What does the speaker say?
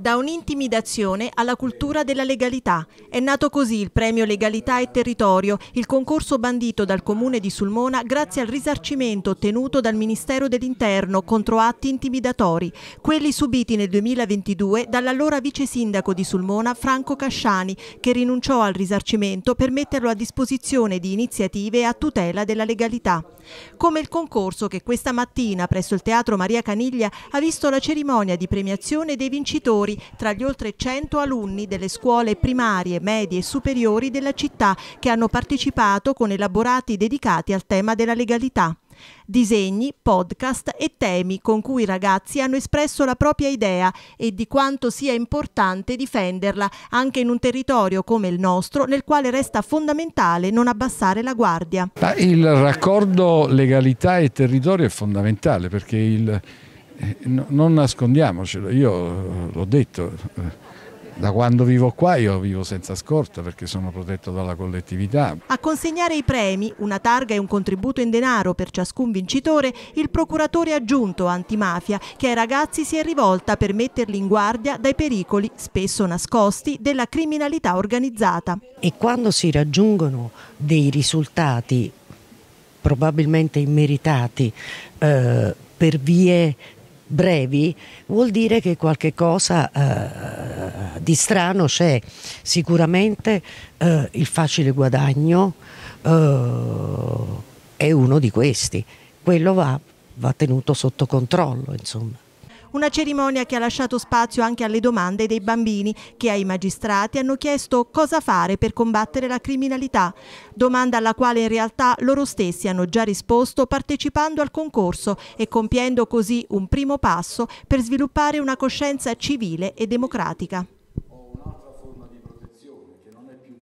Da un'intimidazione alla cultura della legalità. È nato così il premio Legalità e Territorio, il concorso bandito dal comune di Sulmona grazie al risarcimento ottenuto dal Ministero dell'Interno contro atti intimidatori, quelli subiti nel 2022 dall'allora vice sindaco di Sulmona Franco Casciani, che rinunciò al risarcimento per metterlo a disposizione di iniziative a tutela della legalità. Come il concorso che questa mattina presso il Teatro Maria Caniglia ha visto la cerimonia di premiazione dei vincitori educatori tra gli oltre 100 alunni delle scuole primarie, medie e superiori della città che hanno partecipato con elaborati dedicati al tema della legalità. Disegni, podcast e temi con cui i ragazzi hanno espresso la propria idea e di quanto sia importante difenderla anche in un territorio come il nostro nel quale resta fondamentale non abbassare la guardia. Il raccordo legalità e territorio è fondamentale perché il, eh, no, non nascondiamocelo, io eh, l'ho detto, eh, da quando vivo qua io vivo senza scorta perché sono protetto dalla collettività. A consegnare i premi, una targa e un contributo in denaro per ciascun vincitore, il procuratore aggiunto antimafia che ai ragazzi si è rivolta per metterli in guardia dai pericoli, spesso nascosti, della criminalità organizzata. E quando si raggiungono dei risultati probabilmente immeritati eh, per vie brevi vuol dire che qualche cosa eh, di strano c'è. Sicuramente eh, il facile guadagno eh, è uno di questi. Quello va, va tenuto sotto controllo, insomma. Una cerimonia che ha lasciato spazio anche alle domande dei bambini che ai magistrati hanno chiesto cosa fare per combattere la criminalità, domanda alla quale in realtà loro stessi hanno già risposto partecipando al concorso e compiendo così un primo passo per sviluppare una coscienza civile e democratica.